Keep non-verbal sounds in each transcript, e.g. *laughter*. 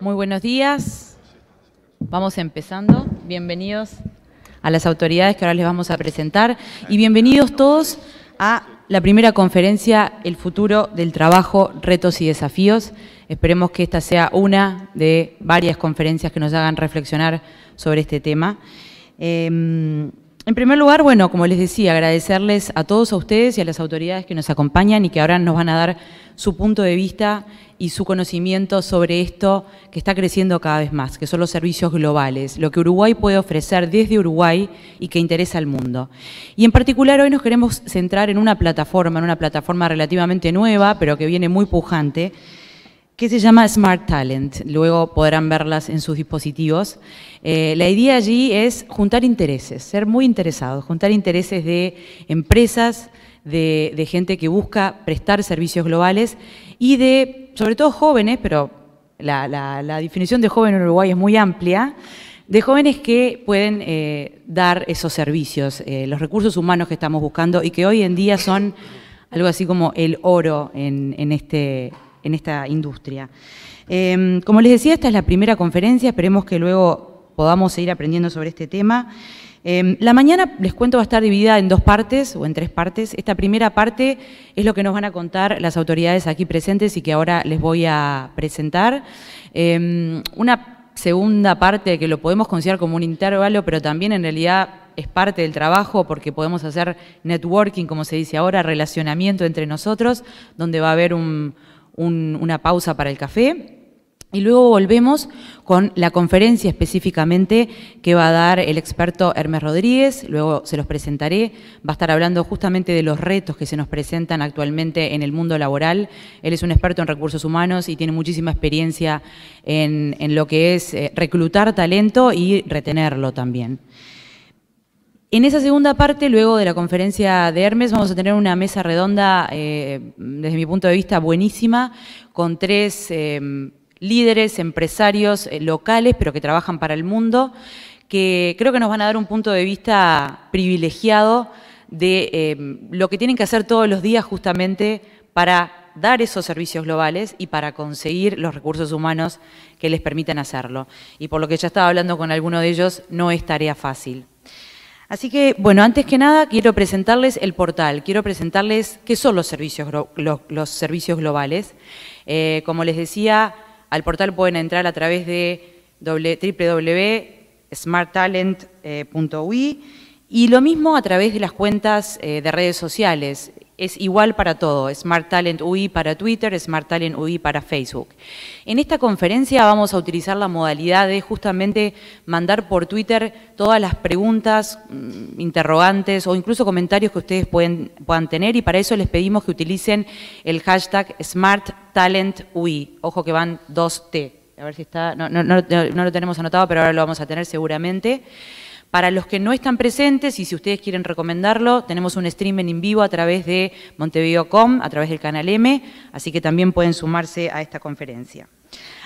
Muy buenos días. Vamos empezando. Bienvenidos a las autoridades que ahora les vamos a presentar y bienvenidos todos a la primera conferencia El futuro del trabajo, retos y desafíos. Esperemos que esta sea una de varias conferencias que nos hagan reflexionar sobre este tema. Em, en primer lugar, bueno, como les decía, agradecerles a todos a ustedes y a las autoridades que nos acompañan y que ahora nos van a dar su punto de vista y su conocimiento sobre esto que está creciendo cada vez más, que son los servicios globales, lo que Uruguay puede ofrecer desde Uruguay y que interesa al mundo. Y en particular hoy nos queremos centrar en una plataforma, en una plataforma relativamente nueva, pero que viene muy pujante, que se llama Smart Talent. Luego podrán verlas en sus dispositivos. Eh, la idea allí es juntar intereses, ser muy interesados, juntar intereses de empresas, de, gente que busca prestar servicios globales y de, sobre todo jóvenes, pero la, definición de joven en Uruguay es muy amplia, de jóvenes que pueden eh, dar esos servicios, eh, los recursos humanos que estamos buscando y que hoy en día son algo así como el oro en este en esta industria. Em, como les decía, esta es la primera conferencia, esperemos que luego podamos seguir aprendiendo sobre este tema. Em, la mañana, les cuento, va a estar dividida en dos partes o en tres partes. Esta primera parte es lo que nos van a contar las autoridades aquí presentes y que ahora les voy a presentar. Em, una segunda parte que lo podemos considerar como un intervalo, pero también en realidad es parte del trabajo porque podemos hacer networking, como se dice ahora, relacionamiento entre nosotros, donde va a haber un, una pausa para el café. Y luego volvemos con la conferencia específicamente que va a dar el experto Hermes Rodríguez, luego se los presentaré, va a estar hablando justamente de los retos que se nos presentan actualmente en el mundo laboral. Él es un experto en recursos humanos y tiene muchísima experiencia en lo que es eh, reclutar talento y retenerlo también. En esa segunda parte, luego de la conferencia de Hermes, vamos a tener una mesa redonda, eh, desde mi punto de vista, buenísima, con tres eh, líderes, empresarios eh, locales, pero que trabajan para el mundo, que creo que nos van a dar un punto de vista privilegiado de lo que tienen que hacer todos los días justamente para dar esos servicios globales y para conseguir los recursos humanos que les permitan hacerlo. Y por lo que ya estaba hablando con alguno de ellos, no es tarea fácil. Así que, bueno, antes que nada quiero presentarles el portal, quiero presentarles qué son los servicios, los, servicios globales. Eh, como les decía, al portal pueden entrar a través de www.smarttalent.ui eh, y lo mismo a través de las cuentas eh, de redes sociales, es igual para todo, Smart Talent UI para Twitter, Smart Talent UI para Facebook. En esta conferencia vamos a utilizar la modalidad de justamente mandar por Twitter todas las preguntas, mm, interrogantes o incluso comentarios que ustedes pueden, puedan tener y para eso les pedimos que utilicen el hashtag Smart Talent UI. Ojo que van 2T. A ver si está, no lo tenemos anotado, pero ahora lo vamos a tener seguramente. Para los que no están presentes y si ustedes quieren recomendarlo, tenemos un streaming en vivo a través de Montevideo.com, a través del canal M, así que también pueden sumarse a esta conferencia.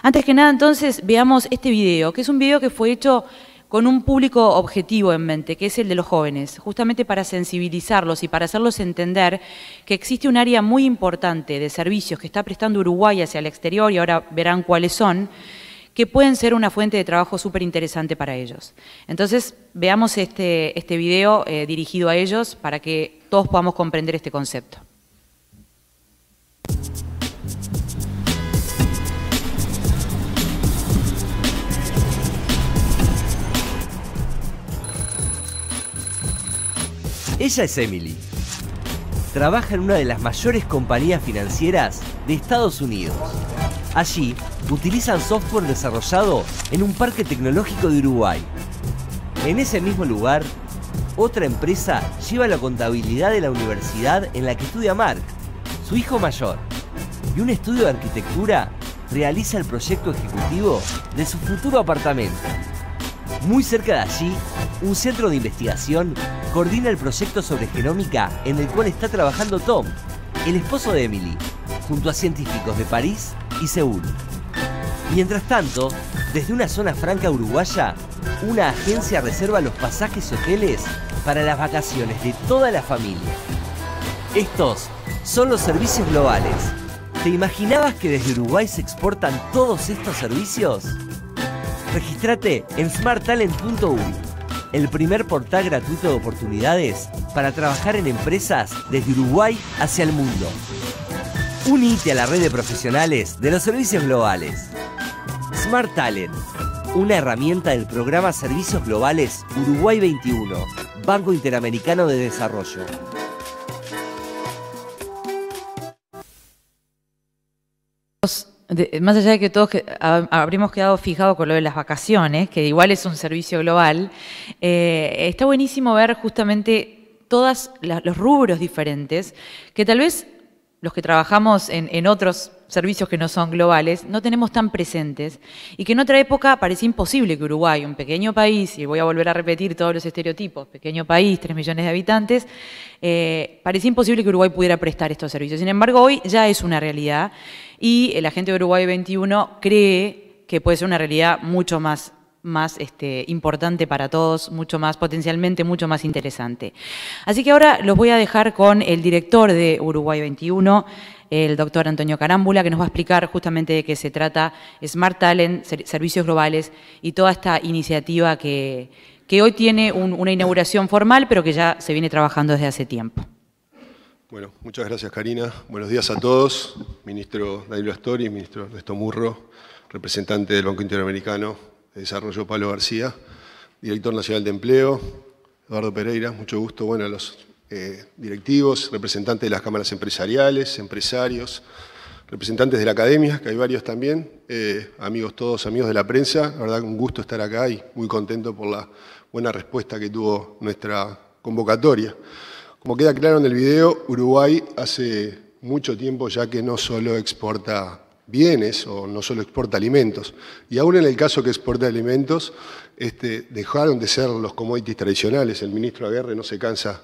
Antes que nada, entonces, veamos este video, que es un video que fue hecho con un público objetivo en mente, que es el de los jóvenes, justamente para sensibilizarlos y para hacerlos entender que existe un área muy importante de servicios que está prestando Uruguay hacia el exterior, y ahora verán cuáles son, que pueden ser una fuente de trabajo súper interesante para ellos. Entonces, veamos este, este video eh, dirigido a ellos para que todos podamos comprender este concepto. Ella es Emily. Trabaja en una de las mayores compañías financieras de Estados Unidos. Allí utilizan software desarrollado en un parque tecnológico de Uruguay. En ese mismo lugar, otra empresa lleva la contabilidad de la universidad en la que estudia Mark, su hijo mayor, y un estudio de arquitectura realiza el proyecto ejecutivo de su futuro apartamento. Muy cerca de allí, un centro de investigación coordina el proyecto sobre genómica en el cual está trabajando Tom, el esposo de Emily, junto a científicos de París y Seúl. Mientras tanto, desde una zona franca uruguaya, una agencia reserva los pasajes y hoteles para las vacaciones de toda la familia. Estos son los servicios globales. ¿Te imaginabas que desde Uruguay se exportan todos estos servicios? Regístrate en smarttalent.uy, el primer portal gratuito de oportunidades para trabajar en empresas desde Uruguay hacia el mundo. Unite a la red de profesionales de los servicios globales. Smart Talent, una herramienta del programa Servicios Globales Uruguay 21, Banco Interamericano de Desarrollo. más allá de que todos habríamos quedado fijados con lo de las vacaciones, que igual es un servicio global, eh, está buenísimo ver justamente todos los rubros diferentes que tal vez los que trabajamos en, en otros servicios que no son globales, no tenemos tan presentes y que en otra época parecía imposible que Uruguay, un pequeño país, y voy a volver a repetir todos los estereotipos, pequeño país, 3 millones de habitantes, eh, parecía imposible que Uruguay pudiera prestar estos servicios. Sin embargo, hoy ya es una realidad y la gente de Uruguay 21 cree que puede ser una realidad mucho más este, importante para todos, mucho más potencialmente, mucho más interesante. Así que ahora los voy a dejar con el director de Uruguay 21, el doctor Antonio Carámbula, que nos va a explicar justamente de qué se trata Smart Talent, Servicios Globales y toda esta iniciativa que, hoy tiene una inauguración formal, pero que ya se viene trabajando desde hace tiempo. Bueno, muchas gracias Karina. Buenos días a todos, ministro David Astori, ministro Ernesto Murro, representante del Banco Interamericano de Desarrollo Pablo García, director nacional de empleo, Eduardo Pereira, mucho gusto. Bueno, a los eh, directivos, representantes de las cámaras empresariales, empresarios, representantes de la academia, que hay varios también, eh, amigos todos, amigos de la prensa. La verdad, un gusto estar acá y muy contento por la buena respuesta que tuvo nuestra convocatoria. Como queda claro en el video, Uruguay hace mucho tiempo ya que no solo exporta bienes o no solo exporta alimentos. Y aún en el caso que exporta alimentos, este, dejaron de ser los commodities tradicionales. El ministro Aguirre no se cansa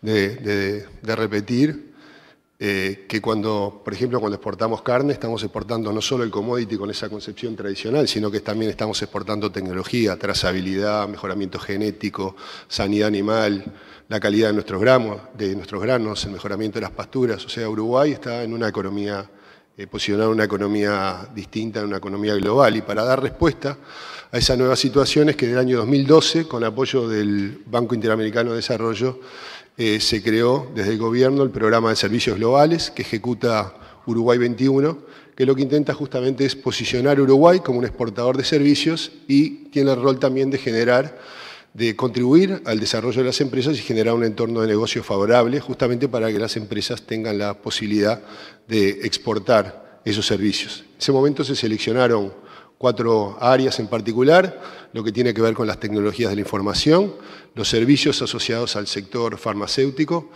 de, repetir eh, que cuando, por ejemplo, cuando exportamos carne, estamos exportando no solo el commodity con esa concepción tradicional, sino que también estamos exportando tecnología, trazabilidad, mejoramiento genético, sanidad animal, la calidad de nuestros, gramos, de nuestros granos, el mejoramiento de las pasturas. O sea, Uruguay está en una economía eh, posicionar una economía distinta, una economía global, y para dar respuesta a esas nuevas situaciones que en el año 2012, con apoyo del Banco Interamericano de Desarrollo, eh, se creó desde el gobierno el programa de servicios globales que ejecuta Uruguay 21, que lo que intenta justamente es posicionar Uruguay como un exportador de servicios y tiene el rol también de generar de contribuir al desarrollo de las empresas y generar un entorno de negocio favorable justamente para que las empresas tengan la posibilidad de exportar esos servicios. En ese momento se seleccionaron cuatro áreas en particular, lo que tiene que ver con las tecnologías de la información, los servicios asociados al sector farmacéutico,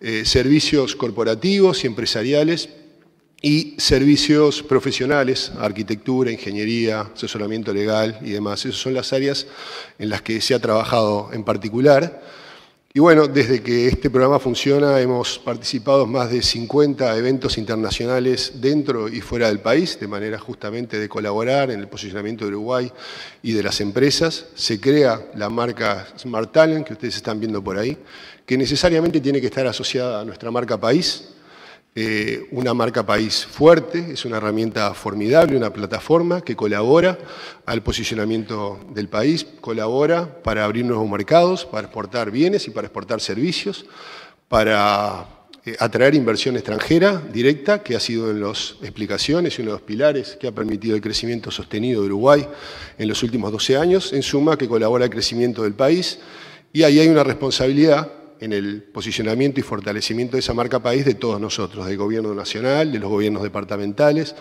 eh, servicios corporativos y empresariales, y servicios profesionales, arquitectura, ingeniería, asesoramiento legal y demás. Esas son las áreas en las que se ha trabajado en particular. Y bueno, desde que este programa funciona hemos participado en más de 50 eventos internacionales dentro y fuera del país, de manera justamente de colaborar en el posicionamiento de Uruguay y de las empresas. Se crea la marca Smart Talent, que ustedes están viendo por ahí, que necesariamente tiene que estar asociada a nuestra marca país, eh, una marca país fuerte, es una herramienta formidable, una plataforma que colabora al posicionamiento del país, colabora para abrir nuevos mercados, para exportar bienes y para exportar servicios, para eh, atraer inversión extranjera directa, que ha sido en las explicaciones y uno de los pilares que ha permitido el crecimiento sostenido de Uruguay en los últimos 12 años, en suma que colabora al crecimiento del país. Y ahí hay una responsabilidad en el posicionamiento y fortalecimiento de esa marca país de todos nosotros, del gobierno nacional, de los gobiernos departamentales,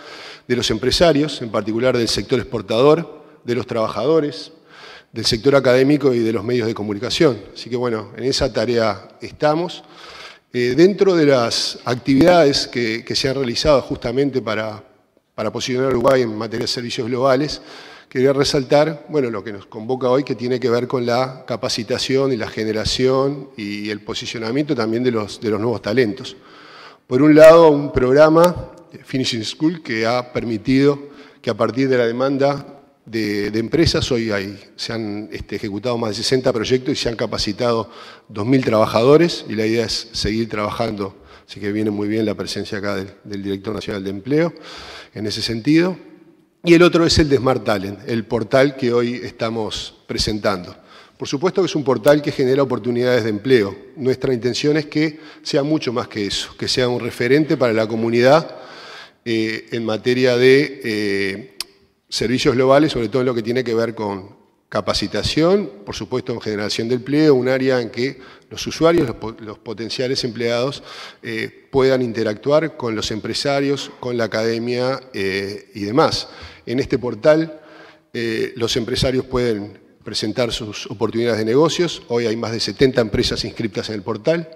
de los empresarios, en particular del sector exportador, de los trabajadores, del sector académico y de los medios de comunicación. Así que bueno, en esa tarea estamos. Eh, dentro de las actividades que, se han realizado justamente para, para posicionar a Uruguay en materia de servicios globales, quería resaltar, bueno, lo que nos convoca hoy, que tiene que ver con la capacitación y la generación y el posicionamiento también de los, nuevos talentos. Por un lado, un programa, eh, Finishing School, que ha permitido que a partir de la demanda de, empresas. Hoy se han este, ejecutado más de 60 proyectos y se han capacitado 2.000 trabajadores y la idea es seguir trabajando. Así que viene muy bien la presencia acá del, director nacional de empleo en ese sentido. Y el otro es el de Smart Talent, el portal que hoy estamos presentando. Por supuesto que es un portal que genera oportunidades de empleo. Nuestra intención es que sea mucho más que eso, que sea un referente para la comunidad eh, en materia de eh, servicios globales, sobre todo en lo que tiene que ver con, Capacitación, por supuesto, en generación de empleo, un área en que los usuarios, los, potenciales empleados, eh, puedan interactuar con los empresarios, con la academia eh, y demás. En este portal, eh, los empresarios pueden presentar sus oportunidades de negocios. Hoy hay más de 70 empresas inscritas en el portal.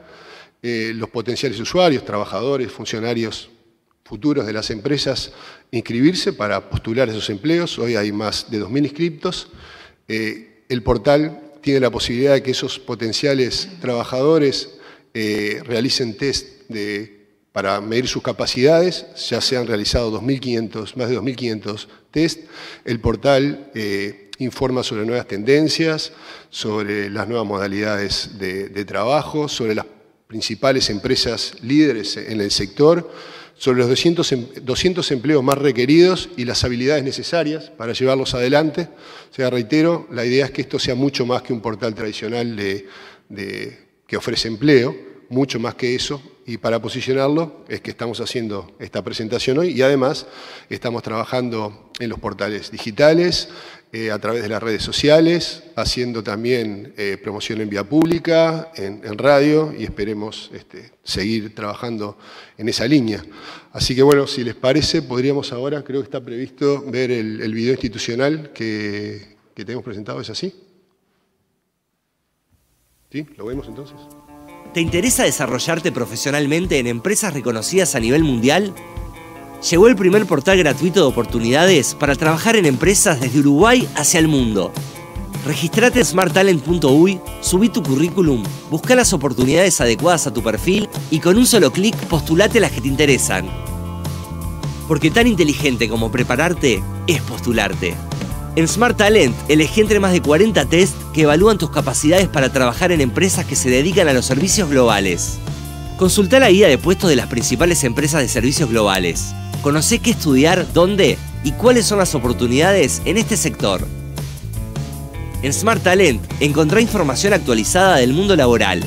los potenciales usuarios, trabajadores, funcionarios futuros de las empresas inscribirse para postular esos empleos. Hoy hay más de 2.000 inscriptos. Eh, el portal tiene la posibilidad de que esos potenciales trabajadores eh, realicen test para medir sus capacidades, ya se han realizado más de 2.500 test. El portal eh, informa sobre nuevas tendencias, sobre las nuevas modalidades de, de trabajo, sobre las principales empresas líderes en el sector sobre los 200, 200 em, empleos más requeridos y las habilidades necesarias para llevarlos adelante. O sea, reitero, la idea es que esto sea mucho más que un portal tradicional que ofrece empleo, mucho más que eso, y para posicionarlo es que estamos haciendo esta presentación hoy y además estamos trabajando en los portales digitales, eh, a través de las redes sociales, haciendo también eh, promoción en vía pública, en, radio y esperemos este, seguir trabajando en esa línea. Así que bueno, si les parece, podríamos ahora, creo que está previsto, ver el, el video institucional que, que tenemos presentado, ¿es así? ¿Sí? ¿Lo vemos entonces? ¿Te interesa desarrollarte profesionalmente en empresas reconocidas a nivel mundial? Llegó el primer portal gratuito de oportunidades para trabajar en empresas desde Uruguay hacia el mundo. Registrate en smarttalent.uy, subí tu currículum, busca las oportunidades adecuadas a tu perfil y con un solo clic postulate las que te interesan. Porque tan inteligente como prepararte es postularte. En Smart Talent elegí entre más de 40 test que evalúan tus capacidades para trabajar en empresas que se dedican a los servicios globales. Consulta la guía de puestos de las principales empresas de servicios globales. Conoce qué estudiar, dónde y cuáles son las oportunidades en este sector. En Smart Talent encontrá información actualizada del mundo laboral,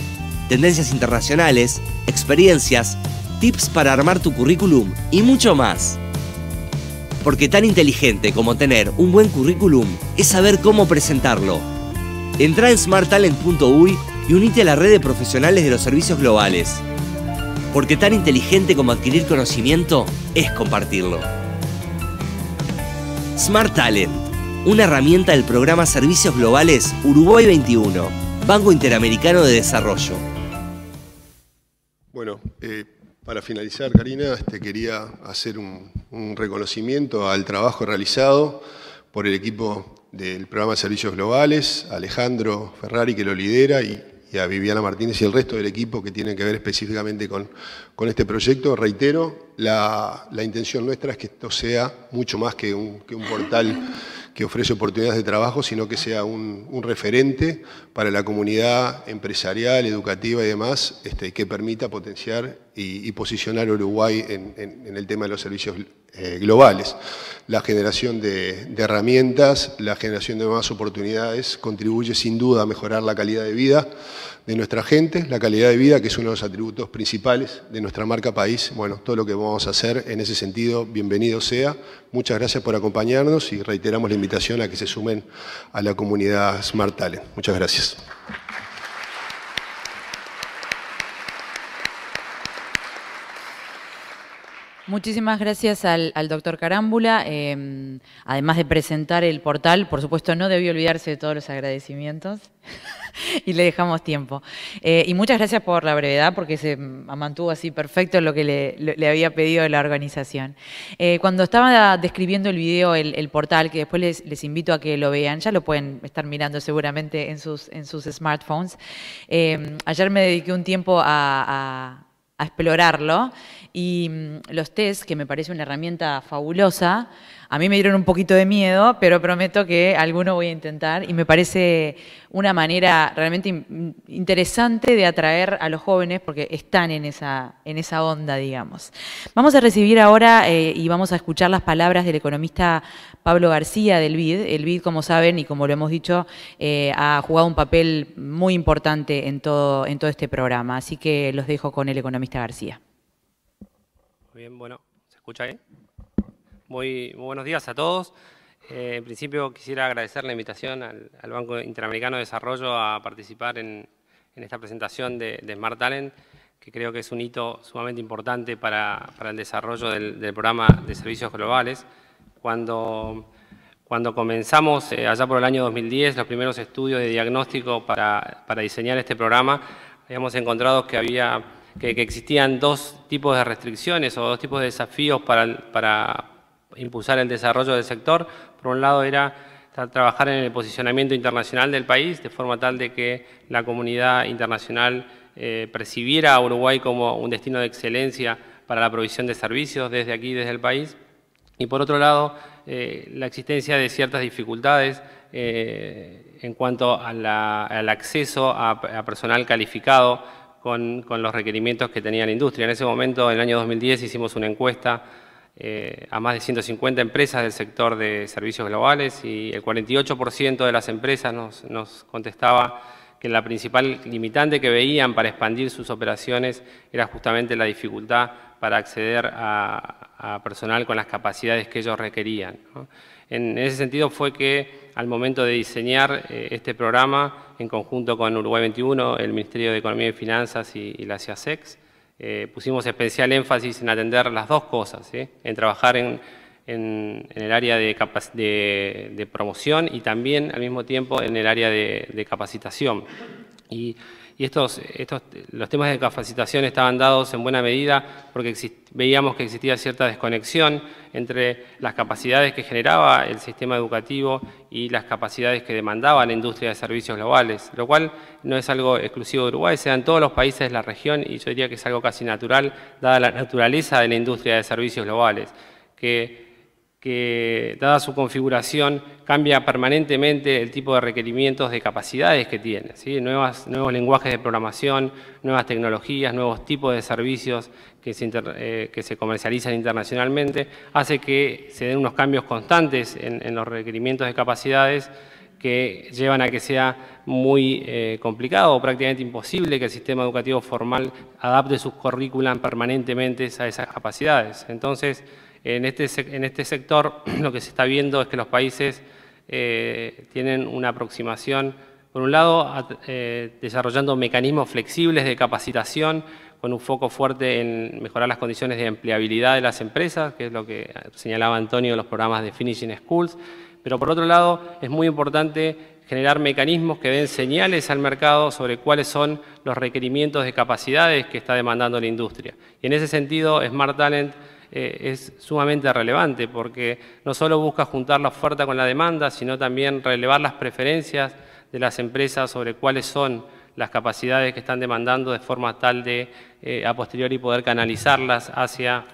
tendencias internacionales, experiencias, tips para armar tu currículum y mucho más porque tan inteligente como tener un buen currículum es saber cómo presentarlo. Entra en smarttalent.uy y unite a la red de profesionales de los servicios globales, porque tan inteligente como adquirir conocimiento es compartirlo. Smart una herramienta del programa Servicios Globales Uruguay 21, Banco Interamericano de Desarrollo. Bueno, eh, para finalizar, Karina, este, quería hacer un, reconocimiento al trabajo realizado por el equipo del programa de Servicios Globales, Alejandro Ferrari, que lo lidera, y, a Viviana Martínez y el resto del equipo que tienen que ver específicamente con, con este proyecto. Reitero, la, intención nuestra es que esto sea mucho más que un, que un portal que ofrece oportunidades de trabajo, sino que sea un, referente para la comunidad empresarial, educativa y demás, este, que permita potenciar y, posicionar a Uruguay en, el tema de los servicios eh, globales. La generación de, de, herramientas, la generación de nuevas oportunidades contribuye sin duda a mejorar la calidad de vida de nuestra gente, la calidad de vida que es uno de los atributos principales de nuestra marca país. Bueno, todo lo que vamos a hacer en ese sentido, bienvenido sea. Muchas gracias por acompañarnos y reiteramos la invitación a que se sumen a la comunidad Smart Talent. Muchas gracias. Muchísimas gracias al, doctor Carámbula. Em, además de presentar el portal, por supuesto no debió olvidarse de todos los agradecimientos *laughs* y le dejamos tiempo. Eh, y muchas gracias por la brevedad, porque se mantuvo así perfecto lo que le, había pedido la organización. Eh, cuando estaba describiendo el video, el, portal, que después les, invito a que lo vean, ya lo pueden estar mirando seguramente en sus, smartphones. Em, ayer me dediqué un tiempo a a explorarlo. Y mm, los test, que me parece una herramienta fabulosa, a mí me dieron un poquito de miedo, pero prometo que alguno voy a intentar. Y me parece una manera realmente interesante de atraer a los jóvenes porque están en esa, en esa onda, digamos. Vamos a recibir ahora eh, y vamos a escuchar las palabras del economista Pablo García del BID. El BID, como saben y como lo hemos dicho, eh, ha jugado un papel muy importante en todo, en todo este programa. Así que los dejo con el economista. García. Muy bien, bueno, ¿se escucha bien? Muy, buenos días a todos. Eh, en principio quisiera agradecer la invitación al, Banco Interamericano de Desarrollo a participar en, esta presentación de, Smart Talent, que creo que es un hito sumamente importante para, el desarrollo del, programa de servicios globales. Cuando, comenzamos eh, allá por el año 2010 los primeros estudios de diagnóstico para, para diseñar este programa, habíamos encontrado que había que, existían dos tipos de restricciones o dos tipos de desafíos para, impulsar el desarrollo del sector. Por un lado era trabajar en el posicionamiento internacional del país, de forma tal de que la comunidad internacional eh, percibiera a Uruguay como un destino de excelencia para la provisión de servicios desde aquí, desde el país. Y por otro lado, eh, la existencia de ciertas dificultades eh, en cuanto al acceso a personal calificado con, los requerimientos que tenía la industria. En ese momento, en el año 2010, hicimos una encuesta eh, a más de 150 empresas del sector de servicios globales y el 48% de las empresas nos, contestaba que la principal limitante que veían para expandir sus operaciones era justamente la dificultad para acceder a, personal con las capacidades que ellos requerían. En ese sentido fue que al momento de diseñar eh, este programa en conjunto con Uruguay 21, el Ministerio de Economía y Finanzas y, la CIASEX. Eh, pusimos especial énfasis en atender las dos cosas, en trabajar en, el área de, de, promoción y también al mismo tiempo en el área de, capacitación y estos, estos, los temas de capacitación estaban dados en buena medida porque veíamos que existía cierta desconexión entre las capacidades que generaba el sistema educativo y las capacidades que demandaba la industria de servicios globales, lo cual no es algo exclusivo de Uruguay, se da en todos los países de la región y yo diría que es algo casi natural, dada la naturaleza de la industria de servicios globales, que que dada su configuración cambia permanentemente el tipo de requerimientos de capacidades que tiene, nuevos lenguajes de programación, nuevas tecnologías, nuevos tipos de servicios que se, eh, comercializan internacionalmente, hace que se den unos cambios constantes en los requerimientos de capacidades que llevan a que sea muy eh, complicado o prácticamente imposible que el sistema educativo formal adapte sus currículas permanentemente a esas capacidades. Entonces, en este, este sector *clears throat* lo que se está viendo es que los países eh, tienen una aproximación, por un lado, eh, desarrollando mecanismos flexibles de capacitación con un foco fuerte en mejorar las condiciones de empleabilidad de las empresas, que es lo que señalaba Antonio en los programas de Finishing Schools, pero por otro lado, es muy importante generar mecanismos que den señales al mercado sobre cuáles son los requerimientos de capacidades que está demandando la industria. Y en ese sentido, Smart Talent eh, es sumamente relevante porque no solo busca juntar la oferta con la demanda, sino también relevar las preferencias de las empresas sobre cuáles son las capacidades que están demandando de forma tal de eh, a posteriori poder canalizarlas hacia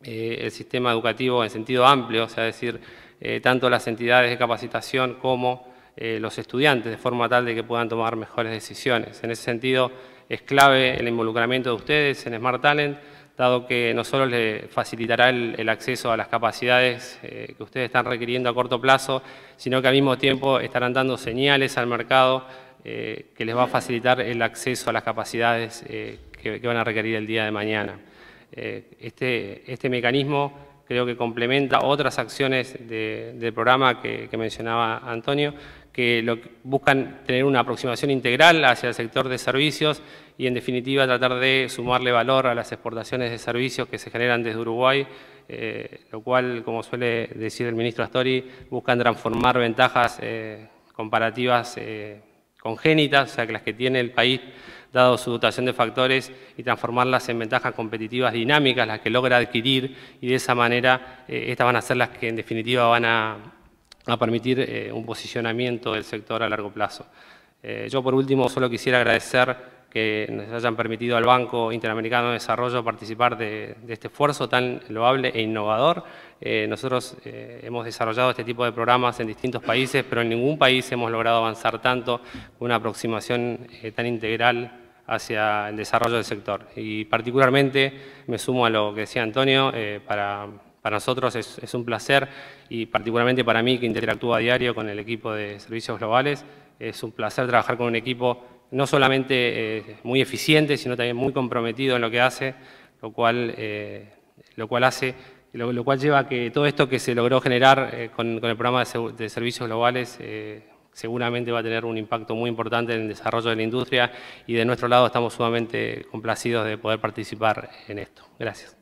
eh, el sistema educativo en sentido amplio, o sea, decir, eh, tanto las entidades de capacitación como eh, los estudiantes, de forma tal de que puedan tomar mejores decisiones. En ese sentido, es clave el involucramiento de ustedes en Smart Talent, dado que no solo les facilitará el, acceso a las capacidades eh, que ustedes están requiriendo a corto plazo, sino que al mismo tiempo estarán dando señales al mercado que les va a facilitar el acceso a las capacidades que, van a requerir el día de mañana. este, este mecanismo creo que complementa otras acciones del programa que, mencionaba Antonio, que buscan tener una aproximación integral hacia el sector de servicios y en definitiva tratar de sumarle valor a las exportaciones de servicios que se generan desde Uruguay, eh, lo cual, como suele decir el ministro Astori, buscan transformar ventajas eh, comparativas eh, congénitas, o sea, que las que tiene el país dado su dotación de factores, y transformarlas en ventajas competitivas dinámicas, las que logra adquirir, y de esa manera eh, estas van a ser las que en definitiva van a, permitir eh, un posicionamiento del sector a largo plazo. Eh, yo por último solo quisiera agradecer que nos hayan permitido al Banco Interamericano de Desarrollo participar de, este esfuerzo tan loable e innovador. nosotros hemos desarrollado este tipo de programas en distintos países, pero en ningún país hemos logrado avanzar tanto con una aproximación tan integral hacia el desarrollo del sector. Y particularmente me sumo a lo que decía Antonio, eh, para, nosotros es, un placer y particularmente para mí que interactúo a diario con el equipo de servicios globales, es un placer trabajar con un equipo no solamente eh, muy eficiente, sino también muy comprometido en lo que hace, lo cual, eh, lo cual hace lo, cual lleva a que todo esto que se logró generar con, el programa de servicios globales seguramente va a tener un impacto muy importante en el desarrollo de la industria y de nuestro lado estamos sumamente complacidos de poder participar en esto. Gracias.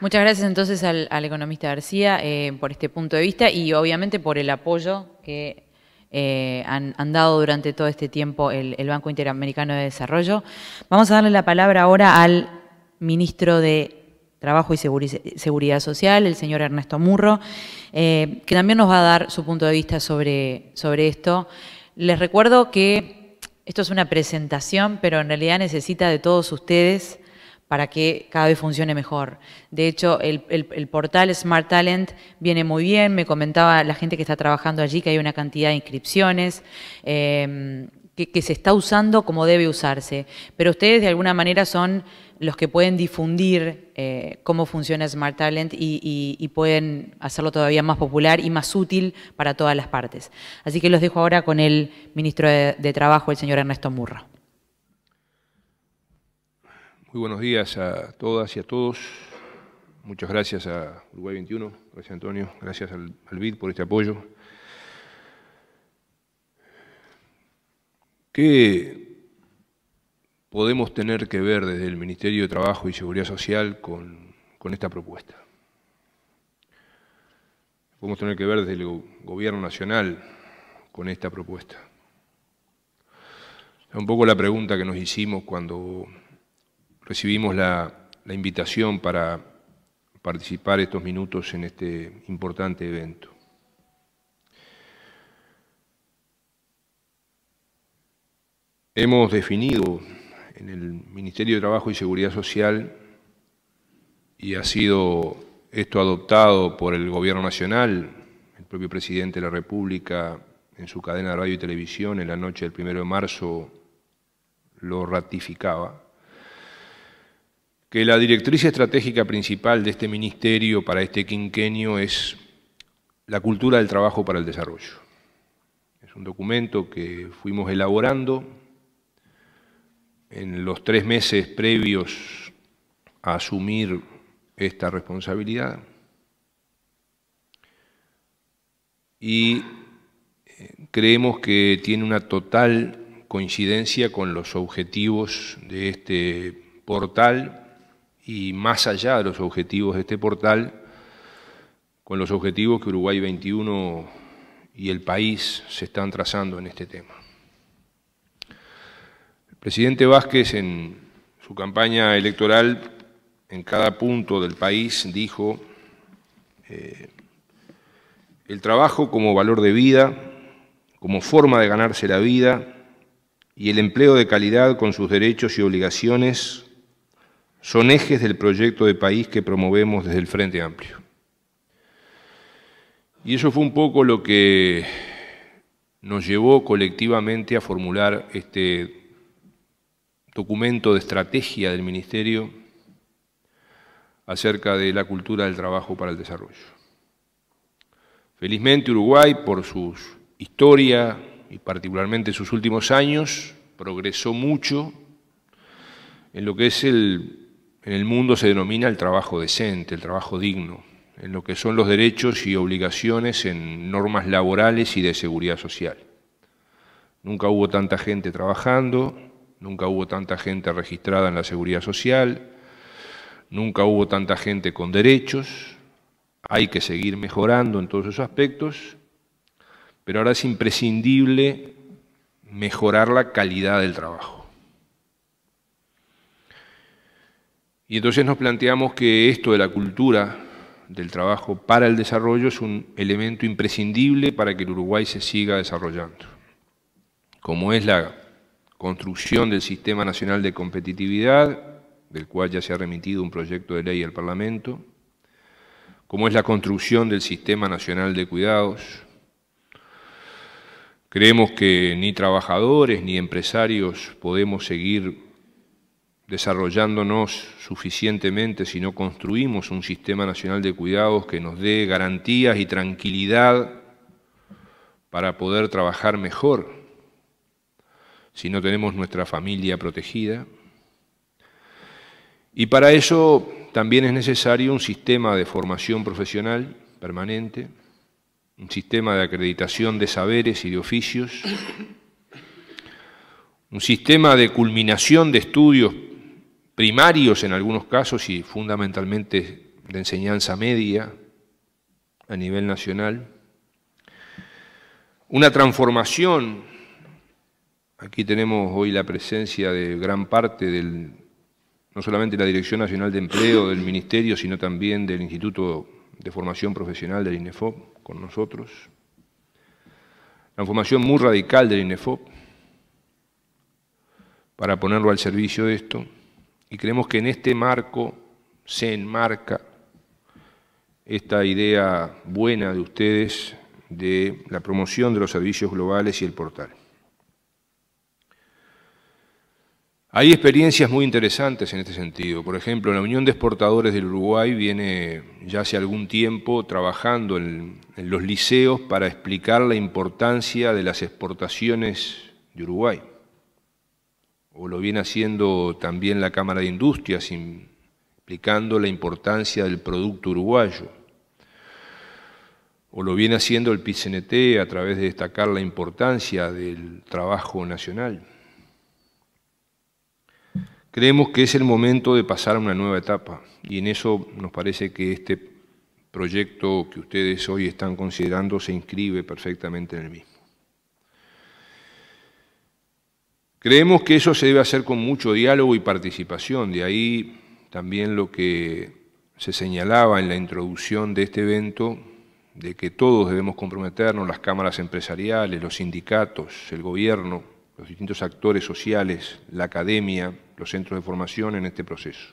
Muchas gracias entonces al, economista García eh, por este punto de vista y obviamente por el apoyo que eh, han, dado durante todo este tiempo el, el Banco Interamericano de Desarrollo. Vamos a darle la palabra ahora al ministro de Trabajo y Seguridad Social, el señor Ernesto Murro, eh, que también nos va a dar su punto de vista sobre, sobre esto. Les recuerdo que esto es una presentación, pero en realidad necesita de todos ustedes para que cada vez funcione mejor. De hecho, el, portal Smart Talent viene muy bien, me comentaba la gente que está trabajando allí que hay una cantidad de inscripciones. Eh, que, se está usando como debe usarse. Pero ustedes de alguna manera son los que pueden difundir eh, cómo funciona Smart Talent y, pueden hacerlo todavía más popular y más útil para todas las partes. Así que los dejo ahora con el ministro de, Trabajo, el señor Ernesto Murra. Muy buenos días a todas y a todos. Muchas gracias a Uruguay 21, gracias Antonio, gracias al, al BID por este apoyo. ¿Qué podemos tener que ver desde el Ministerio de Trabajo y Seguridad Social con, esta propuesta? Podemos tener que ver desde el Gobierno Nacional con esta propuesta. Es un poco la pregunta que nos hicimos cuando recibimos la invitación para participar estos minutos en este importante evento. Hemos definido en el Ministerio de Trabajo y Seguridad Social, y ha sido esto adoptado por el Gobierno Nacional, el propio Presidente de la República, en su cadena de radio y televisión, en la noche del 1 de marzo, lo ratificaba, que la directriz estratégica principal de este Ministerio para este quinquenio es la cultura del trabajo para el desarrollo. Es un documento que fuimos elaborando en los tres meses previos a asumir esta responsabilidad y eh, creemos que tiene una total coincidencia con los objetivos de este portal y más allá de los objetivos de este portal, con los objetivos que Uruguay 21 y el país se están trazando en este tema presidente Vázquez en su campaña electoral en cada punto del país dijo eh, el trabajo como valor de vida, como forma de ganarse la vida y el empleo de calidad con sus derechos y obligaciones son ejes del proyecto de país que promovemos desde el Frente Amplio. Y eso fue un poco lo que nos llevó colectivamente a formular este documento de estrategia del Ministerio acerca de la cultura del trabajo para el desarrollo. Felizmente Uruguay, por su historia y particularmente sus últimos años, progresó mucho en lo que es el, en el mundo se denomina el trabajo decente, el trabajo digno, en lo que son los derechos y obligaciones en normas laborales y de seguridad social. Nunca hubo tanta gente trabajando, nunca hubo tanta gente registrada en la seguridad social, nunca hubo tanta gente con derechos, hay que seguir mejorando en todos esos aspectos, pero ahora es imprescindible mejorar la calidad del trabajo. Y entonces nos planteamos que esto de la cultura del trabajo para el desarrollo es un elemento imprescindible para que el Uruguay se siga desarrollando, como es la construcción del Sistema Nacional de Competitividad, del cual ya se ha remitido un proyecto de ley al Parlamento, como es la construcción del Sistema Nacional de Cuidados. Creemos que ni trabajadores ni empresarios podemos seguir desarrollándonos suficientemente si no construimos un sistema nacional de cuidados que nos dé garantías y tranquilidad para poder trabajar mejor si no tenemos nuestra familia protegida. Y para eso también es necesario un sistema de formación profesional permanente, un sistema de acreditación de saberes y de oficios, un sistema de culminación de estudios primarios en algunos casos y fundamentalmente de enseñanza media a nivel nacional, una transformación Aquí tenemos hoy la presencia de gran parte del, no solamente la Dirección Nacional de Empleo del Ministerio, sino también del Instituto de Formación Profesional del INEFOP con nosotros. La formación muy radical del INEFOP para ponerlo al servicio de esto. Y creemos que en este marco se enmarca esta idea buena de ustedes de la promoción de los servicios globales y el portal. Hay experiencias muy interesantes en este sentido. Por ejemplo, la Unión de Exportadores del Uruguay viene ya hace algún tiempo trabajando en, los liceos para explicar la importancia de las exportaciones de Uruguay. O lo viene haciendo también la Cámara de Industrias, explicando la importancia del producto uruguayo. O lo viene haciendo el PICNT a través de destacar la importancia del trabajo nacional. Creemos que es el momento de pasar a una nueva etapa y en eso nos parece que este proyecto que ustedes hoy están considerando se inscribe perfectamente en el mismo. Creemos que eso se debe hacer con mucho diálogo y participación, de ahí también lo que se señalaba en la introducción de este evento, de que todos debemos comprometernos, las cámaras empresariales, los sindicatos, el gobierno, los distintos actores sociales, la academia, los centros de formación en este proceso.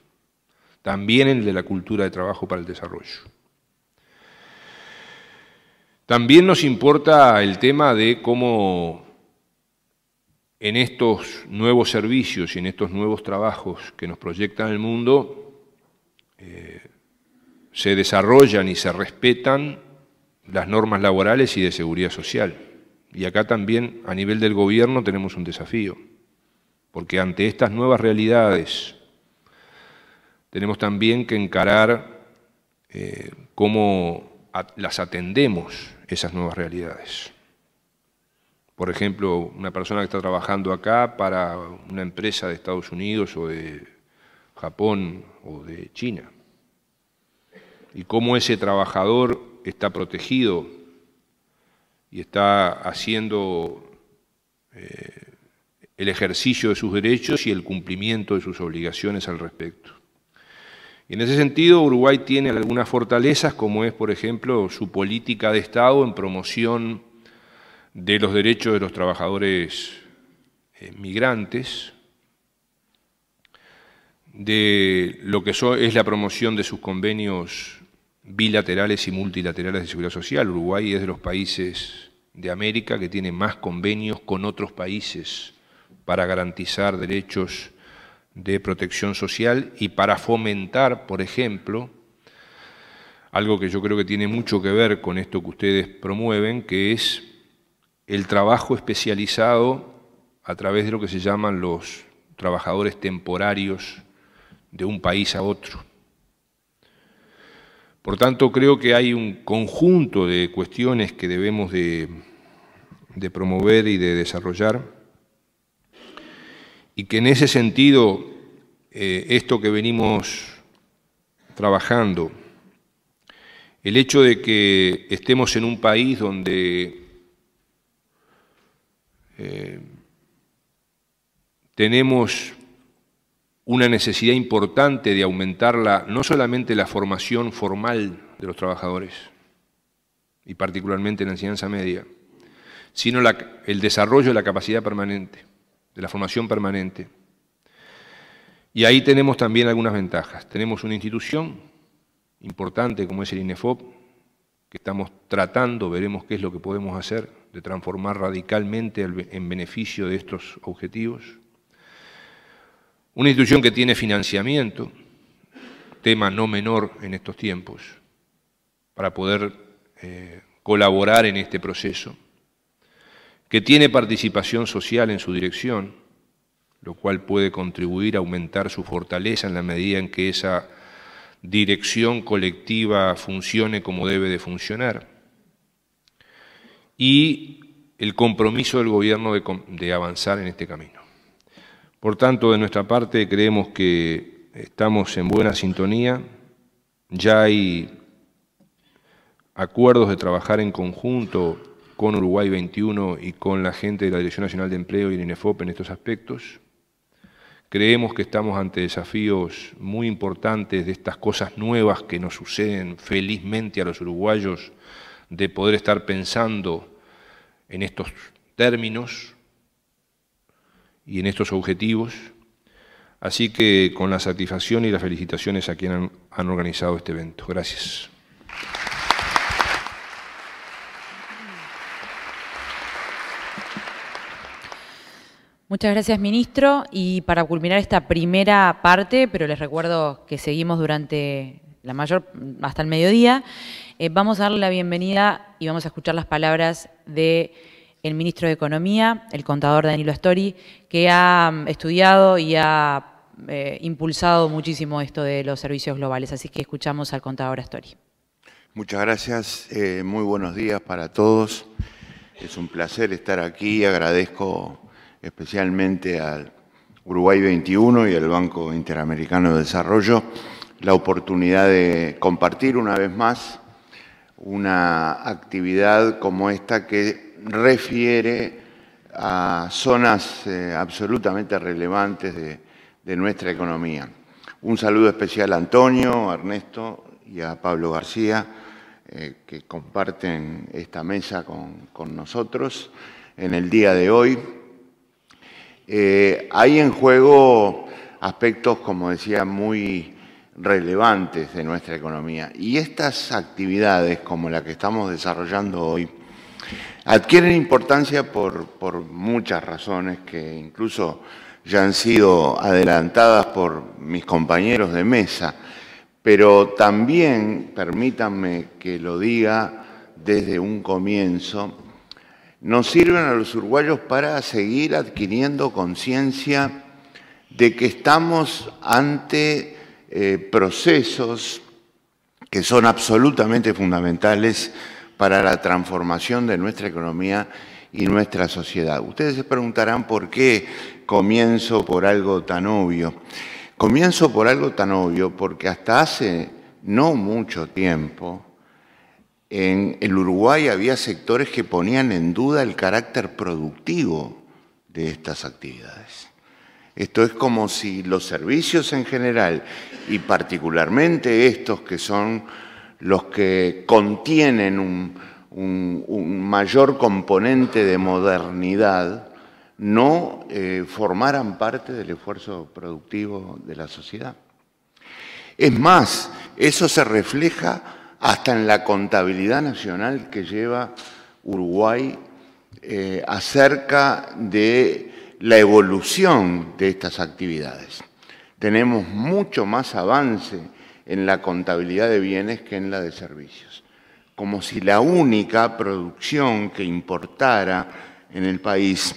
También el de la cultura de trabajo para el desarrollo. También nos importa el tema de cómo en estos nuevos servicios y en estos nuevos trabajos que nos proyectan el mundo, eh, se desarrollan y se respetan las normas laborales y de seguridad social. Y acá también a nivel del gobierno tenemos un desafío, porque ante estas nuevas realidades tenemos también que encarar eh, cómo las atendemos esas nuevas realidades. Por ejemplo, una persona que está trabajando acá para una empresa de Estados Unidos o de Japón o de China. Y cómo ese trabajador está protegido y está haciendo eh, el ejercicio de sus derechos y el cumplimiento de sus obligaciones al respecto. en ese sentido, Uruguay tiene algunas fortalezas, como es, por ejemplo, su política de Estado en promoción de los derechos de los trabajadores eh, migrantes, de lo que es la promoción de sus convenios bilaterales y multilaterales de seguridad social. Uruguay es de los países de América que tiene más convenios con otros países para garantizar derechos de protección social y para fomentar, por ejemplo, algo que yo creo que tiene mucho que ver con esto que ustedes promueven, que es el trabajo especializado a través de lo que se llaman los trabajadores temporarios de un país a otro. Por tanto, creo que hay un conjunto de cuestiones que debemos de, promover y de desarrollar, y que en ese sentido, eh, esto que venimos trabajando, el hecho de que estemos en un país donde eh, tenemos una necesidad importante de aumentar no solamente la formación formal de los trabajadores, y particularmente en la enseñanza media, sino el desarrollo de la capacidad permanente, de la formación permanente. Y ahí tenemos también algunas ventajas. Tenemos una institución importante como es el INEFOP, que estamos tratando, veremos qué es lo que podemos hacer, de transformar radicalmente en beneficio de estos objetivos. Una institución que tiene financiamiento, tema no menor en estos tiempos, para poder eh, colaborar en este proceso, que tiene participación social en su dirección, lo cual puede contribuir a aumentar su fortaleza en la medida en que esa dirección colectiva funcione como debe de funcionar, y el compromiso del gobierno de avanzar en este camino. Por tanto, de nuestra parte creemos que estamos en buena sintonía, ya hay acuerdos de trabajar en conjunto con Uruguay 21 y con la gente de la Dirección Nacional de Empleo y el INEFOP en estos aspectos. Creemos que estamos ante desafíos muy importantes de estas cosas nuevas que nos suceden felizmente a los uruguayos, de poder estar pensando en estos términos, y en estos objetivos, así que con la satisfacción y las felicitaciones a quienes han, organizado este evento. Gracias. Muchas gracias, ministro. Y para culminar esta primera parte, pero les recuerdo que seguimos durante la mayor, hasta el mediodía, eh, vamos a darle la bienvenida y vamos a escuchar las palabras de el ministro de Economía, el contador Danilo Astori, que ha mm, estudiado y ha eh, impulsado muchísimo esto de los servicios globales. Así que escuchamos al contador Astori. Muchas gracias, eh, muy buenos días para todos. Es un placer estar aquí, agradezco especialmente al Uruguay 21 y al Banco Interamericano de Desarrollo la oportunidad de compartir una vez más una actividad como esta que refiere a zonas eh, absolutamente relevantes de, nuestra economía. Un saludo especial a Antonio, a Ernesto y a Pablo García, eh, que comparten esta mesa con, nosotros en el día de hoy. Eh, hay en juego aspectos, como decía, muy relevantes de nuestra economía. Y estas actividades, como la que estamos desarrollando hoy, adquieren importancia por, muchas razones que incluso ya han sido adelantadas por mis compañeros de mesa, pero también, permítanme que lo diga desde un comienzo, nos sirven a los uruguayos para seguir adquiriendo conciencia de que estamos ante eh, procesos que son absolutamente fundamentales para la transformación de nuestra economía y nuestra sociedad. Ustedes se preguntarán por qué comienzo por algo tan obvio. Comienzo por algo tan obvio porque hasta hace no mucho tiempo en el Uruguay había sectores que ponían en duda el carácter productivo de estas actividades. Esto es como si los servicios en general y particularmente estos que son los que contienen un, mayor componente de modernidad, no eh, formaran parte del esfuerzo productivo de la sociedad. Es más, eso se refleja hasta en la contabilidad nacional que lleva Uruguay eh, acerca de la evolución de estas actividades. Tenemos mucho más avance en la contabilidad de bienes que en la de servicios. Como si la única producción que importara en el país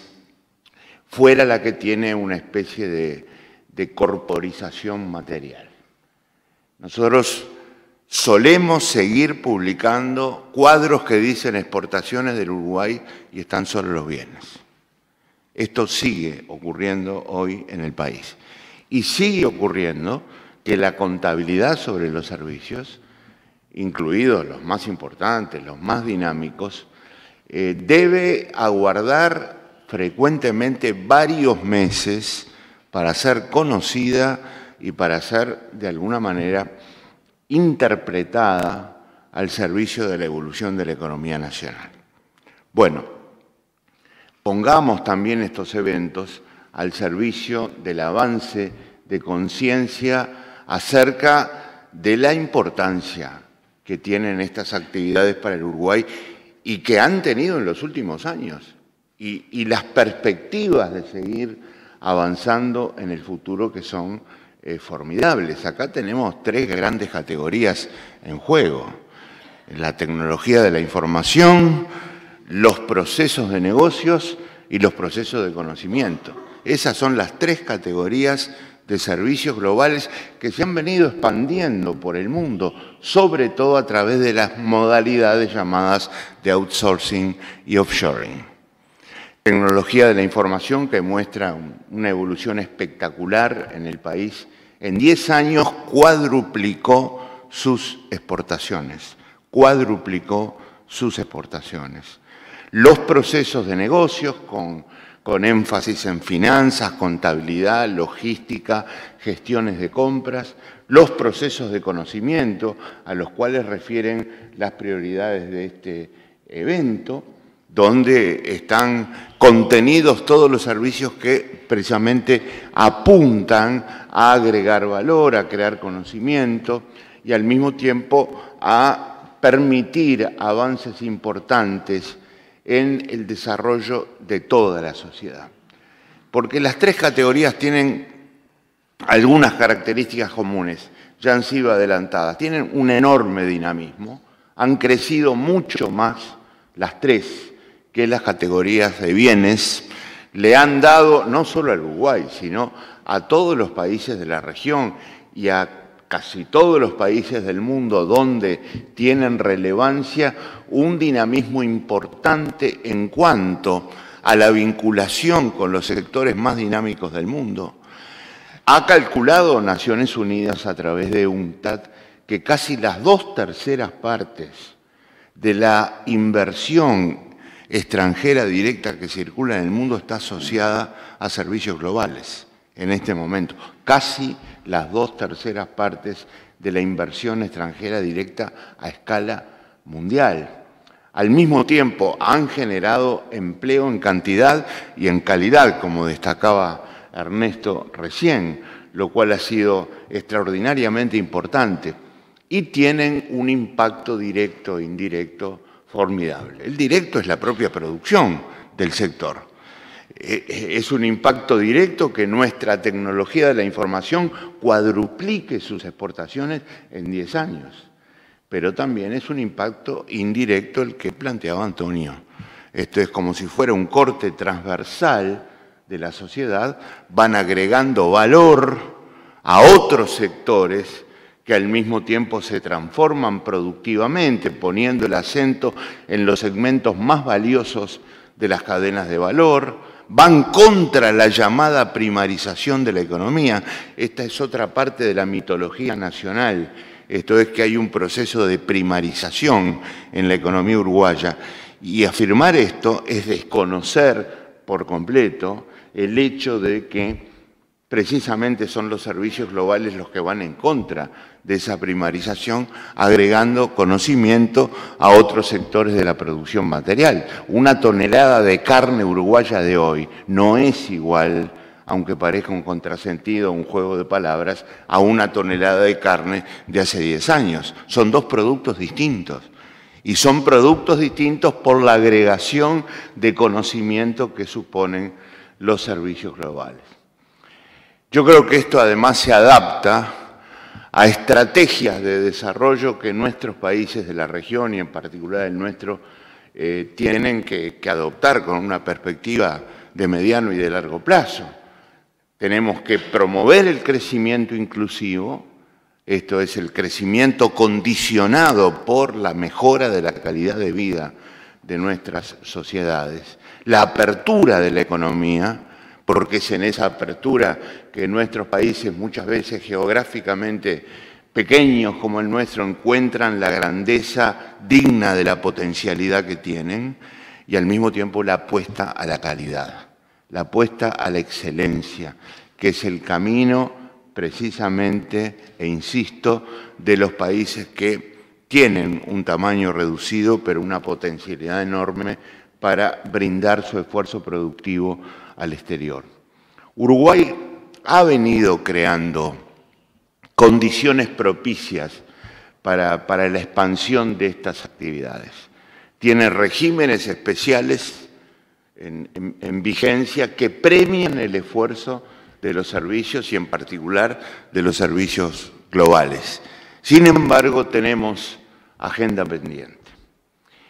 fuera la que tiene una especie de, corporización material. Nosotros solemos seguir publicando cuadros que dicen exportaciones del Uruguay y están solo los bienes. Esto sigue ocurriendo hoy en el país. Y sigue ocurriendo que la contabilidad sobre los servicios, incluidos los más importantes, los más dinámicos, eh, debe aguardar frecuentemente varios meses para ser conocida y para ser, de alguna manera, interpretada al servicio de la evolución de la economía nacional. Bueno, pongamos también estos eventos al servicio del avance de conciencia acerca de la importancia que tienen estas actividades para el Uruguay y que han tenido en los últimos años y, las perspectivas de seguir avanzando en el futuro que son eh, formidables. Acá tenemos tres grandes categorías en juego. La tecnología de la información, los procesos de negocios y los procesos de conocimiento. Esas son las tres categorías de servicios globales que se han venido expandiendo por el mundo, sobre todo a través de las modalidades llamadas de outsourcing y offshoring. Tecnología de la información que muestra una evolución espectacular en el país. En 10 años cuadruplicó sus exportaciones, cuadruplicó sus exportaciones. Los procesos de negocios con con énfasis en finanzas, contabilidad, logística, gestiones de compras, los procesos de conocimiento a los cuales refieren las prioridades de este evento, donde están contenidos todos los servicios que precisamente apuntan a agregar valor, a crear conocimiento y al mismo tiempo a permitir avances importantes en el desarrollo de toda la sociedad. Porque las tres categorías tienen algunas características comunes, ya han sido adelantadas, tienen un enorme dinamismo, han crecido mucho más las tres que las categorías de bienes, le han dado no solo al Uruguay, sino a todos los países de la región y a casi todos los países del mundo donde tienen relevancia un dinamismo importante en cuanto a la vinculación con los sectores más dinámicos del mundo. Ha calculado Naciones Unidas a través de UNCTAD que casi las dos terceras partes de la inversión extranjera directa que circula en el mundo está asociada a servicios globales en este momento. Casi las dos terceras partes de la inversión extranjera directa a escala mundial. Al mismo tiempo han generado empleo en cantidad y en calidad, como destacaba Ernesto recién, lo cual ha sido extraordinariamente importante, y tienen un impacto directo e indirecto formidable. El directo es la propia producción del sector eh, eh, es un impacto directo que nuestra tecnología de la información cuadruplique sus exportaciones en 10 años. Pero también es un impacto indirecto el que planteaba Antonio. Esto es como si fuera un corte transversal de la sociedad, van agregando valor a otros sectores que al mismo tiempo se transforman productivamente, poniendo el acento en los segmentos más valiosos de las cadenas de valor, van contra la llamada primarización de la economía. Esta es otra parte de la mitología nacional, esto es que hay un proceso de primarización en la economía uruguaya. Y afirmar esto es desconocer por completo el hecho de que precisamente son los servicios globales los que van en contra de esa primarización, agregando conocimiento a otros sectores de la producción material. Una tonelada de carne uruguaya de hoy no es igual aunque parezca un contrasentido, un juego de palabras, a una tonelada de carne de hace 10 años. Son dos productos distintos. Y son productos distintos por la agregación de conocimiento que suponen los servicios globales. Yo creo que esto además se adapta a estrategias de desarrollo que nuestros países de la región y en particular el nuestro eh, tienen que adoptar con una perspectiva de mediano y de largo plazo. Tenemos que promover el crecimiento inclusivo, esto es el crecimiento condicionado por la mejora de la calidad de vida de nuestras sociedades, la apertura de la economía, porque es en esa apertura que nuestros países, muchas veces geográficamente pequeños como el nuestro, encuentran la grandeza digna de la potencialidad que tienen y al mismo tiempo la apuesta a la calidad, la apuesta a la excelencia, que es el camino precisamente, e insisto, de los países que tienen un tamaño reducido, pero una potencialidad enorme para brindar su esfuerzo productivo al exterior. Uruguay ha venido creando condiciones propicias para, la expansión de estas actividades. Tiene regímenes especiales en, en vigencia que premian el esfuerzo de los servicios y en particular de los servicios globales. Sin embargo, tenemos agenda pendiente.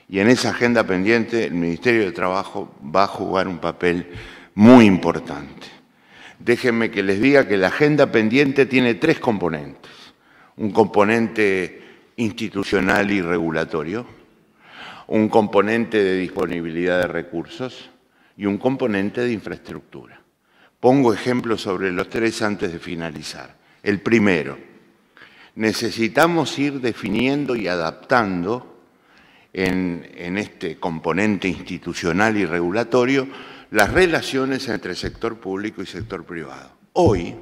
Y en esa agenda pendiente el Ministerio de Trabajo va a jugar un papel muy importante. Déjenme que les diga que la agenda pendiente tiene tres componentes. Un componente institucional y regulatorio, un componente de disponibilidad de recursos y un componente de infraestructura. Pongo ejemplos sobre los tres antes de finalizar. El primero, necesitamos ir definiendo y adaptando en, este componente institucional y regulatorio las relaciones entre sector público y sector privado. Hoy,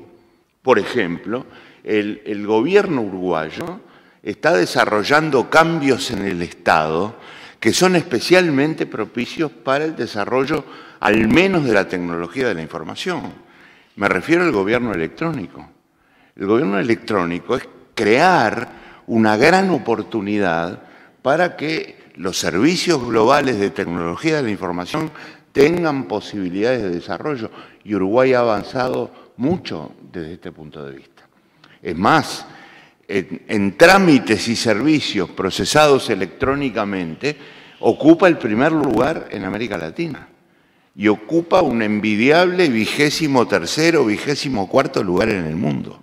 por ejemplo, el, gobierno uruguayo está desarrollando cambios en el Estado que son especialmente propicios para el desarrollo al menos de la tecnología de la información. Me refiero al gobierno electrónico. El gobierno electrónico es crear una gran oportunidad para que los servicios globales de tecnología de la información tengan posibilidades de desarrollo. Y Uruguay ha avanzado mucho desde este punto de vista. Es más, en, trámites y servicios procesados electrónicamente, ocupa el primer lugar en América Latina y ocupa un envidiable vigésimo tercero, vigésimo cuarto lugar en el mundo.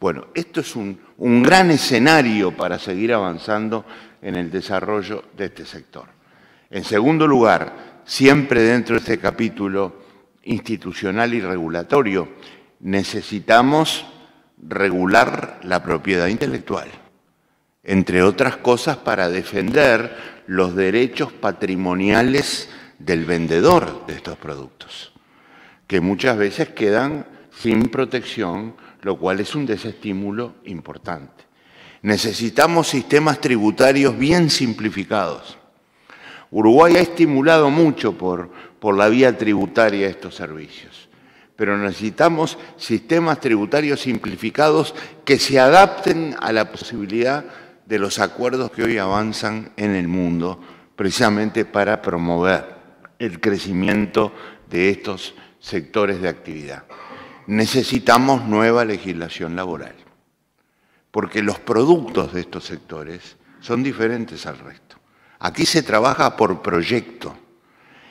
Bueno, esto es un, gran escenario para seguir avanzando en el desarrollo de este sector. En segundo lugar, siempre dentro de este capítulo institucional y regulatorio. Necesitamos regular la propiedad intelectual, entre otras cosas para defender los derechos patrimoniales del vendedor de estos productos, que muchas veces quedan sin protección, lo cual es un desestímulo importante. Necesitamos sistemas tributarios bien simplificados Uruguay ha estimulado mucho por, la vía tributaria estos servicios, pero necesitamos sistemas tributarios simplificados que se adapten a la posibilidad de los acuerdos que hoy avanzan en el mundo, precisamente para promover el crecimiento de estos sectores de actividad. Necesitamos nueva legislación laboral, porque los productos de estos sectores son diferentes al resto. Aquí se trabaja por proyecto.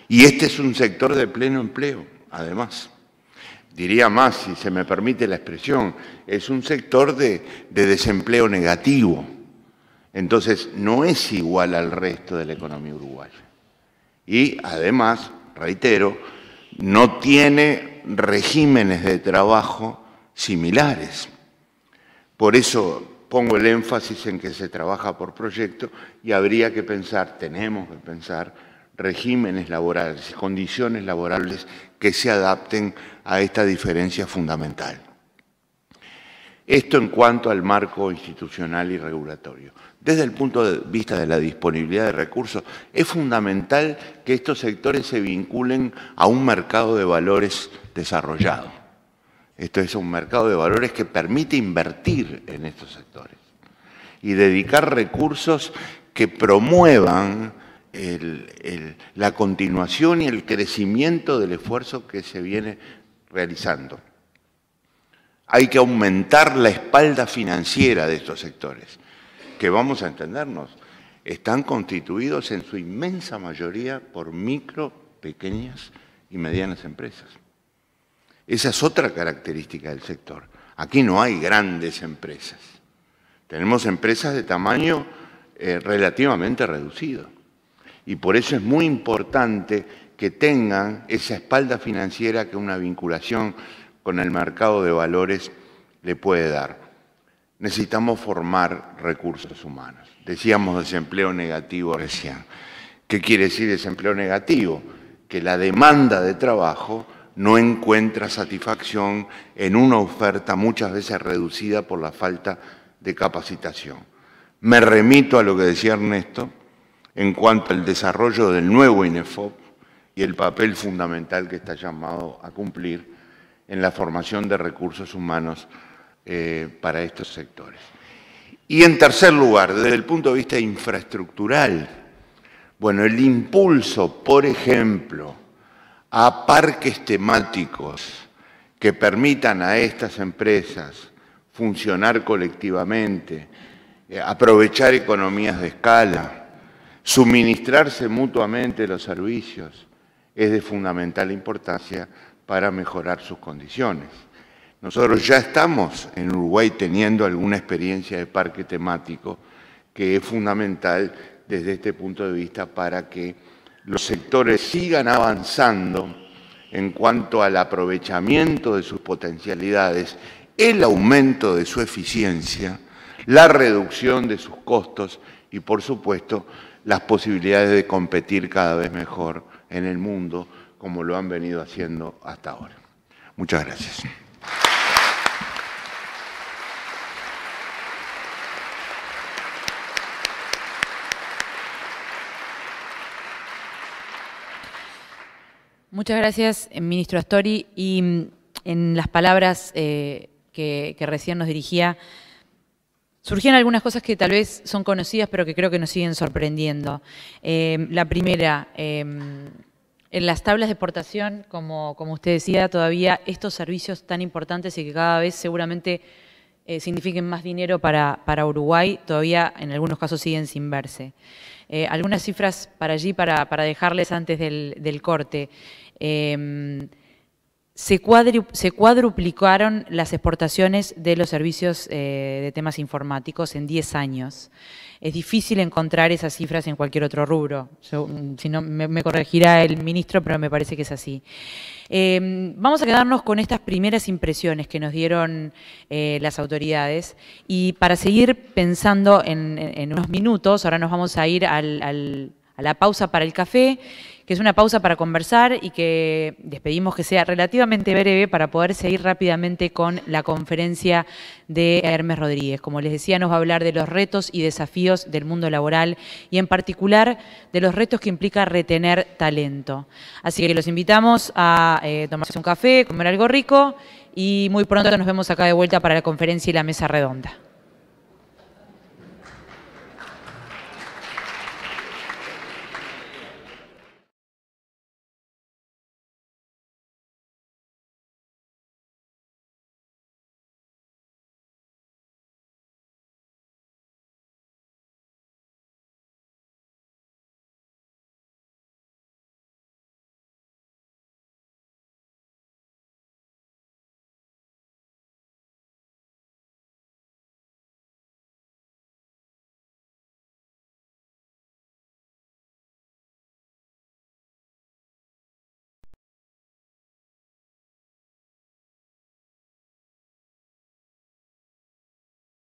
Y este es un sector de pleno empleo, además. Diría más, si se me permite la expresión, es un sector de, desempleo negativo. Entonces, no es igual al resto de la economía uruguaya. Y además, reitero, no tiene regímenes de trabajo similares. Por eso pongo el énfasis en que se trabaja por proyecto y habría que pensar, tenemos que pensar, regímenes laborales, condiciones laborales que se adapten a esta diferencia fundamental. Esto en cuanto al marco institucional y regulatorio. Desde el punto de vista de la disponibilidad de recursos, es fundamental que estos sectores se vinculen a un mercado de valores desarrollado. Esto es un mercado de valores que permite invertir en estos sectores y dedicar recursos que promuevan la continuación y el crecimiento del esfuerzo que se viene realizando. Hay que aumentar la espalda financiera de estos sectores, que vamos a entendernos, están constituidos en su inmensa mayoría por micro, pequeñas y medianas empresas. Esa es otra característica del sector. Aquí no hay grandes empresas. Tenemos empresas de tamaño eh, relativamente reducido. Y por eso es muy importante que tengan esa espalda financiera que una vinculación con el mercado de valores le puede dar. Necesitamos formar recursos humanos. Decíamos desempleo negativo recién. ¿Qué quiere decir desempleo negativo? Que la demanda de trabajo no encuentra satisfacción en una oferta muchas veces reducida por la falta de capacitación. Me remito a lo que decía Ernesto en cuanto al desarrollo del nuevo INEFOP y el papel fundamental que está llamado a cumplir en la formación de recursos humanos eh, para estos sectores. Y en tercer lugar, desde el punto de vista infraestructural, bueno, el impulso, por ejemplo, a parques temáticos que permitan a estas empresas funcionar colectivamente, eh, aprovechar economías de escala, suministrarse mutuamente los servicios, es de fundamental importancia para mejorar sus condiciones. Nosotros ya estamos en Uruguay teniendo alguna experiencia de parque temático que es fundamental desde este punto de vista para que los sectores sigan avanzando en cuanto al aprovechamiento de sus potencialidades, el aumento de su eficiencia, la reducción de sus costos y, por supuesto, las posibilidades de competir cada vez mejor en el mundo como lo han venido haciendo hasta ahora. Muchas gracias. Muchas gracias, eh, ministro Astori. Y mm, en las palabras eh, que, recién nos dirigía, Surgían algunas cosas que tal vez son conocidas, pero que creo que nos siguen sorprendiendo. Eh, la primera, em, en las tablas de exportación, como, como, usted decía, todavía estos servicios tan importantes y que cada vez seguramente signifiquen más dinero para, para, Uruguay, todavía en algunos casos siguen sin verse. algunas cifras para allí, para, dejarles antes del corte. Em, se, cuadruplicaron las exportaciones de los servicios eh, de temas informáticos en 10 años. Es difícil encontrar esas cifras en cualquier otro rubro. Mm, si no, me, corregirá el ministro, pero me parece que es así. Em, vamos a quedarnos con estas primeras impresiones que nos dieron eh, las autoridades y para seguir pensando en, unos minutos, ahora nos vamos a ir al a la pausa para el café, que es una pausa para conversar y que despedimos que sea relativamente breve para poder seguir rápidamente con la conferencia de Hermes Rodríguez. Como les decía, nos va a hablar de los retos y desafíos del mundo laboral y en particular de los retos que implica retener talento. Así que los invitamos a eh, tomarse un café, comer algo rico y muy pronto nos vemos acá de vuelta para la conferencia y la mesa redonda.